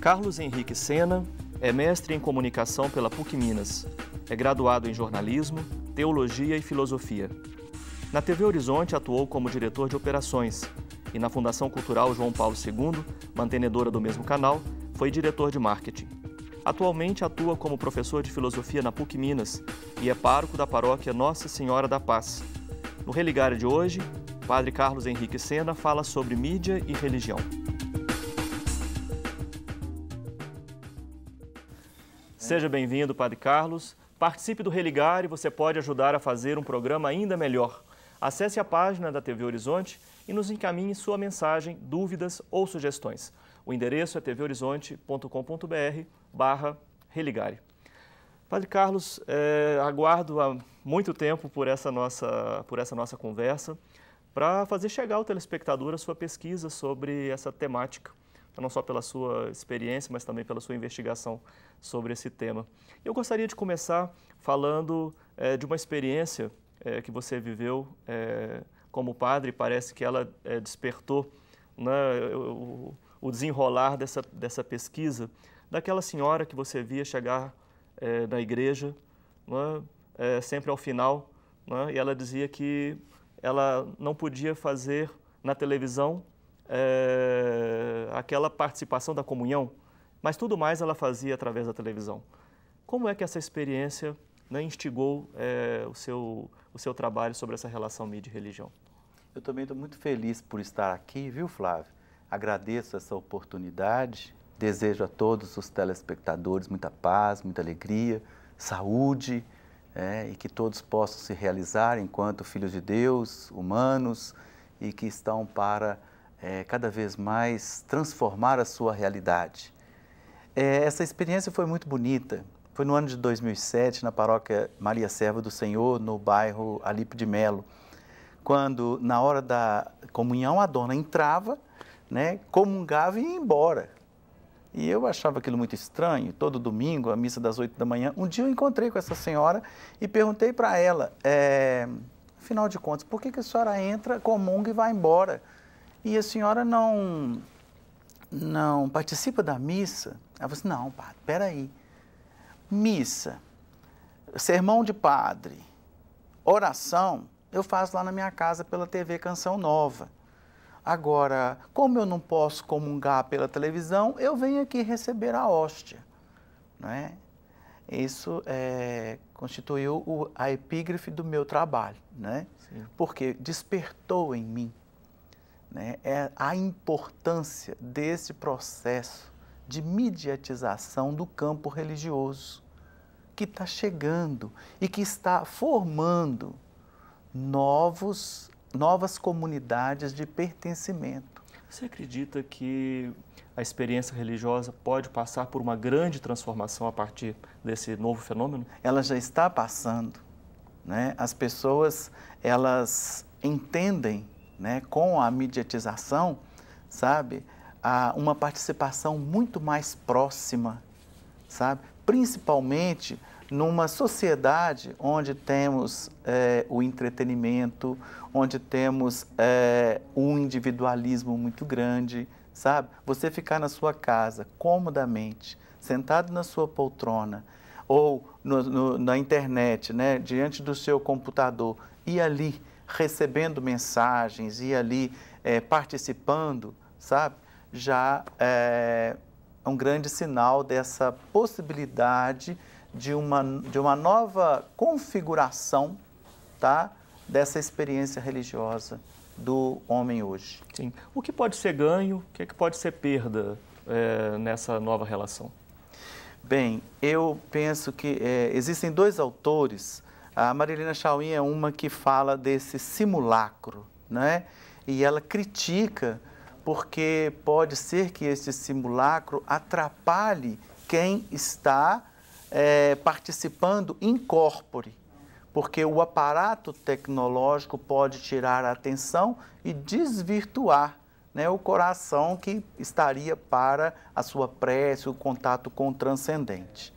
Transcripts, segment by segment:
Carlos Henrique Sena é mestre em comunicação pela PUC Minas. É graduado em jornalismo, teologia e filosofia. Na TV Horizonte atuou como diretor de operações e na Fundação Cultural João Paulo II, mantenedora do mesmo canal, foi diretor de marketing. Atualmente atua como professor de filosofia na PUC Minas e é pároco da paróquia Nossa Senhora da Paz. No Religar de hoje, Padre Carlos Henrique Sena fala sobre mídia e religião. Seja bem-vindo, Padre Carlos. Participe do Religar e você pode ajudar a fazer um programa ainda melhor. Acesse a página da TV Horizonte e nos encaminhe sua mensagem, dúvidas ou sugestões. O endereço é tvhorizonte.com.br barra religare. Padre Carlos, é, aguardo há muito tempo por essa nossa, por essa nossa conversa para fazer chegar ao telespectador a sua pesquisa sobre essa temática. Então, não só pela sua experiência, mas também pela sua investigação sobre esse tema. Eu gostaria de começar falando é, de uma experiência é, que você viveu é, como padre, parece que ela despertou né, o, o, desenrolar dessa, dessa pesquisa, daquela senhora que você via chegar na igreja, né, sempre ao final, né, e ela dizia que ela não podia fazer na televisão é, aquela participação da comunhão, mas tudo mais ela fazia através da televisão. Como é que essa experiência né, instigou é, o, seu, o seu trabalho sobre essa relação mídia e religião? Eu também estou muito feliz por estar aqui, viu, Flávio? Agradeço essa oportunidade, desejo a todos os telespectadores muita paz, muita alegria, saúde é, e que todos possam se realizar enquanto filhos de Deus, humanos e que estão para é, cada vez mais transformar a sua realidade. É, essa experiência foi muito bonita. Foi no ano de 2007, na paróquia Maria Serva do Senhor, no bairro Alipe de Melo, quando, na hora da comunhão, a dona entrava, né, comungava e ia embora. E eu achava aquilo muito estranho. Todo domingo, a missa das oito da manhã, um dia eu encontrei com essa senhora e perguntei para ela, é, afinal de contas, por que, que a senhora entra, comunga e vai embora? e a senhora não não participa da missa? Ela falou assim, não, padre, peraí. Missa, sermão de padre, oração, eu faço lá na minha casa pela TV Canção Nova. Agora, como eu não posso comungar pela televisão, eu venho aqui receber a hóstia. Né? Isso é, constituiu o, a epígrafe do meu trabalho, né? porque despertou em mim né, é a importância desse processo de mediatização do campo religioso que está chegando e que está formando novos, novas comunidades de pertencimento. Você acredita que a experiência religiosa pode passar por uma grande transformação a partir desse novo fenômeno? Ela já está passando. Né? As pessoas elas entendem né, com a mediatização, sabe, a uma participação muito mais próxima, sabe, principalmente numa sociedade onde temos é, o entretenimento, onde temos é, um individualismo muito grande, sabe? Você ficar na sua casa, comodamente, sentado na sua poltrona ou no, no, na internet, né, diante do seu computador, e ali recebendo mensagens e ali é, participando, sabe? Já eh, é um grande sinal dessa possibilidade de uma, de uma nova configuração, tá? Dessa experiência religiosa do homem hoje. Sim. O que pode ser ganho, o que, é que pode ser perda é, nessa nova relação? Bem, eu penso que é, existem dois autores a Marilena Chauin é uma que fala desse simulacro, né? E ela critica porque pode ser que esse simulacro atrapalhe quem está é, participando incorpore, porque o aparato tecnológico pode tirar a atenção e desvirtuar né, o coração que estaria para a sua prece, o contato com o transcendente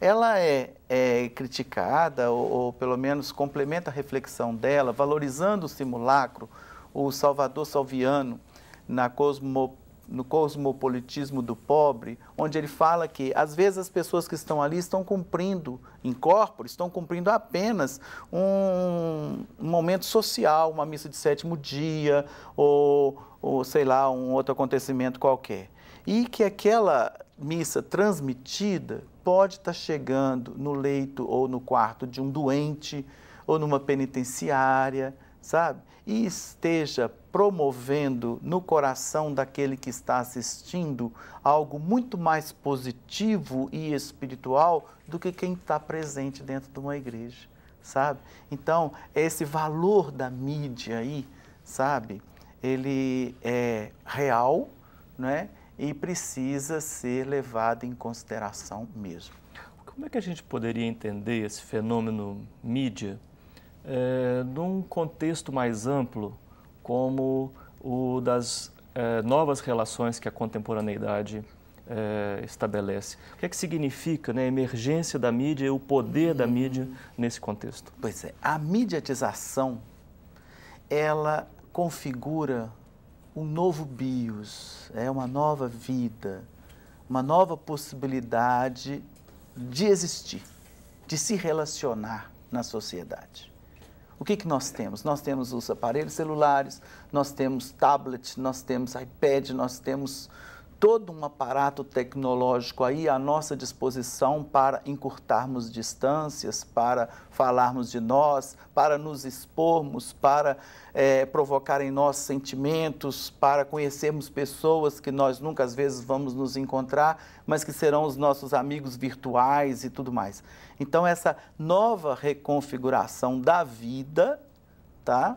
ela é, é criticada ou, ou, pelo menos complementa a reflexão dela, valorizando o simulacro, o Salvador Salviano na cosmo, no cosmopolitismo do pobre, onde ele fala que às vezes as pessoas que estão ali estão cumprindo em corpo, estão cumprindo apenas um, um momento social, uma missa de sétimo dia ou, ou sei lá um outro acontecimento qualquer, e que aquela missa transmitida pode estar tá chegando no leito ou no quarto de um doente ou numa penitenciária, sabe? E esteja promovendo no coração daquele que está assistindo algo muito mais positivo e espiritual do que quem está presente dentro de uma igreja, sabe? Então, esse valor da mídia aí, sabe? Ele é real, não é? e precisa ser levado em consideração mesmo. Como é que a gente poderia entender esse fenômeno mídia é, num contexto mais amplo, como o das é, novas relações que a contemporaneidade é, estabelece. O que é que significa né, a emergência da mídia e o poder da mídia nesse contexto? Pois é, a mediatização, ela configura um novo bios, é uma nova vida, uma nova possibilidade de existir, de se relacionar na sociedade. O que, que nós temos? Nós temos os aparelhos celulares, nós temos tablet, nós temos iPad, nós temos todo um aparato tecnológico aí à nossa disposição para encurtarmos distâncias, para falarmos de nós, para nos expormos, para é, provocar em nós sentimentos, para conhecermos pessoas que nós nunca às vezes vamos nos encontrar, mas que serão os nossos amigos virtuais e tudo mais. Então essa nova reconfiguração da vida, tá?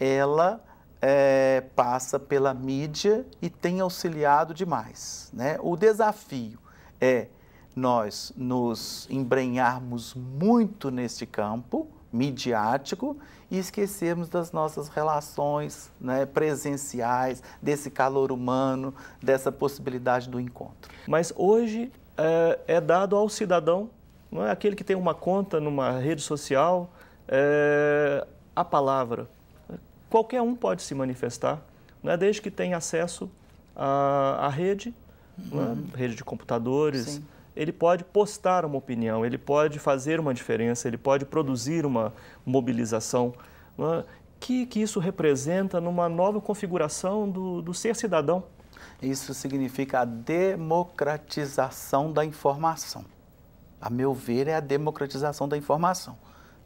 Ela é, passa pela mídia e tem auxiliado demais. Né? O desafio é nós nos embrenharmos muito neste campo midiático e esquecermos das nossas relações né, presenciais, desse calor humano, dessa possibilidade do encontro. Mas hoje é, é dado ao cidadão, não é aquele que tem uma conta numa rede social, é, a palavra. Qualquer um pode se manifestar, né, desde que tenha acesso à, à rede, né, uhum. né, rede de computadores. Sim. Ele pode postar uma opinião, ele pode fazer uma diferença, ele pode produzir uma mobilização. Né, que, que isso representa numa nova configuração do, do ser cidadão? Isso significa a democratização da informação. A meu ver, é a democratização da informação,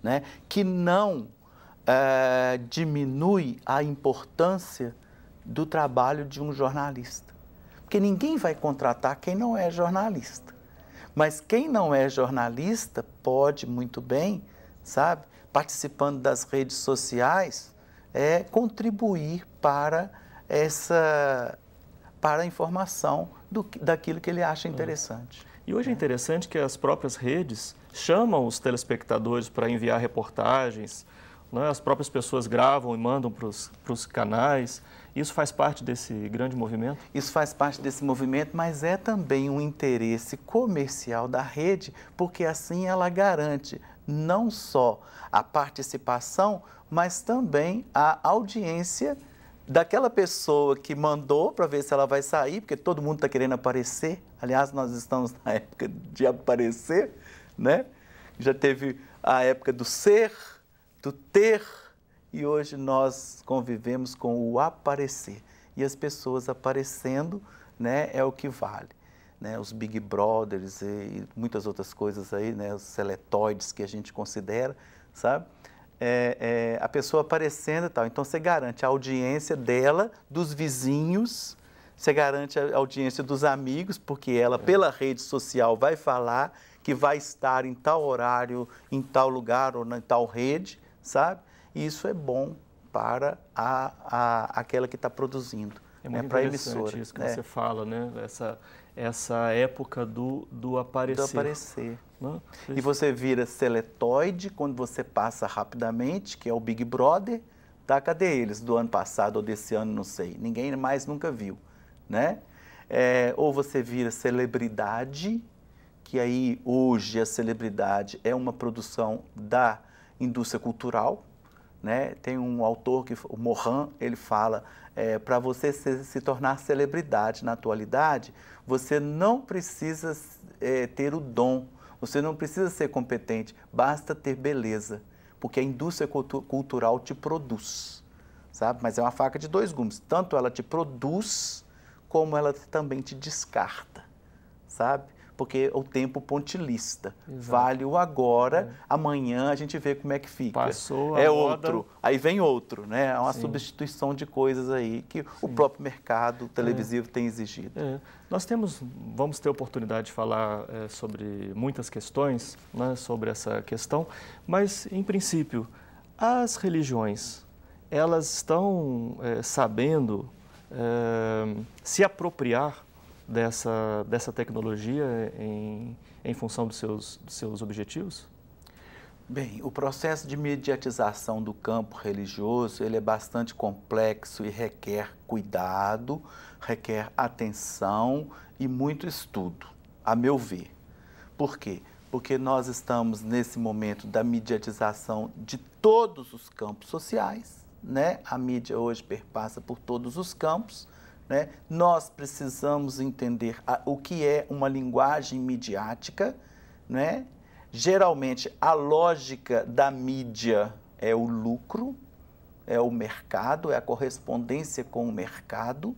né? que não é, diminui a importância do trabalho de um jornalista. Porque ninguém vai contratar quem não é jornalista. Mas quem não é jornalista pode muito bem, sabe, participando das redes sociais, é, contribuir para essa para a informação do, daquilo que ele acha hum. interessante. E hoje é né? interessante que as próprias redes chamam os telespectadores para enviar reportagens, né? as próprias pessoas gravam e mandam para os canais. Isso faz parte desse grande movimento? Isso faz parte desse movimento, mas é também um interesse comercial da rede, porque assim ela garante não só a participação, mas também a audiência daquela pessoa que mandou para ver se ela vai sair, porque todo mundo está querendo aparecer. Aliás, nós estamos na época de aparecer, né? Já teve a época do ser, do ter e hoje nós convivemos com o aparecer. E as pessoas aparecendo né, é o que vale. Né, os Big Brothers e, muitas outras coisas aí, né, os seletoides que a gente considera, sabe? É, é, a pessoa aparecendo e tal. Então você garante a audiência dela, dos vizinhos, você garante a audiência dos amigos, porque ela, é. pela rede social, vai falar que vai estar em tal horário, em tal lugar ou na tal rede, sabe? E isso é bom para a, a, aquela que está produzindo, é né? muito né, para emissora. isso que né? você fala, né? Essa, essa época do, do aparecer. Do aparecer. Né? E você vira seletoide quando você passa rapidamente, que é o Big Brother, tá? Cadê eles do ano passado ou desse ano, não sei. Ninguém mais nunca viu, né? É, ou você vira celebridade, que aí hoje a celebridade é uma produção da indústria cultural. Né? Tem um autor, que, o Mohan, ele fala, é, para você se, se, tornar celebridade na atualidade, você não precisa é, ter o dom, você não precisa ser competente, basta ter beleza, porque a indústria cultu cultural te produz, sabe? Mas é uma faca de dois gumes, tanto ela te produz, como ela também te descarta, sabe? porque o tempo pontilista. Exato. Vale o agora, é. amanhã a gente vê como é que fica. Passou É outro, aí vem outro, né? É uma Sim. substituição de coisas aí que Sim. o próprio mercado é. televisivo é. tem exigido. É. Nós temos, vamos ter oportunidade de falar é, sobre muitas questões, né, sobre essa questão, mas, em princípio, as religiões, elas estão é, sabendo se apropriar dessa, dessa tecnologia em, em função dos seus, dos seus objetivos? Bem, o processo de mediatização do campo religioso ele é bastante complexo e requer cuidado, requer atenção e muito estudo, a meu ver. Por quê? Porque nós estamos nesse momento da mediatização de todos os campos sociais, né? A mídia hoje perpassa por todos os campos né? Nós precisamos entender a, o que é uma linguagem midiática. Né? Geralmente, a lógica da mídia é o lucro, é o mercado, é a correspondência com o mercado.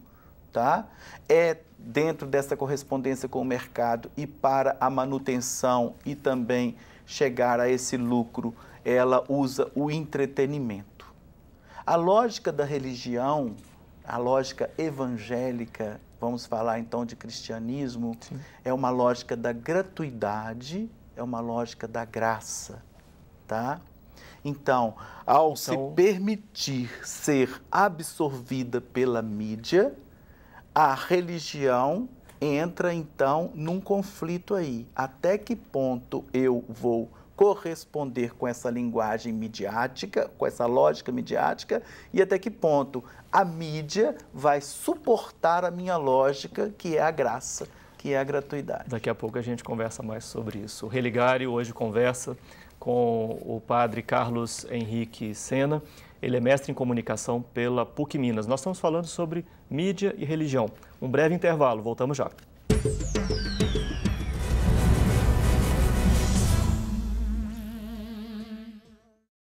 Tá? É dentro dessa correspondência com o mercado e para a manutenção e também chegar a esse lucro, ela usa o entretenimento. A lógica da religião a lógica evangélica, vamos falar então de cristianismo, Sim. é uma lógica da gratuidade, é uma lógica da graça, tá? Então, ao então... se permitir ser absorvida pela mídia, a religião entra então num conflito aí. Até que ponto eu vou corresponder com essa linguagem midiática, com essa lógica midiática, e até que ponto a mídia vai suportar a minha lógica, que é a graça, que é a gratuidade. Daqui a pouco a gente conversa mais sobre isso. O Religário hoje conversa com o padre Carlos Henrique Sena. Ele é mestre em comunicação pela PUC Minas. Nós estamos falando sobre mídia e religião. Um breve intervalo, voltamos já.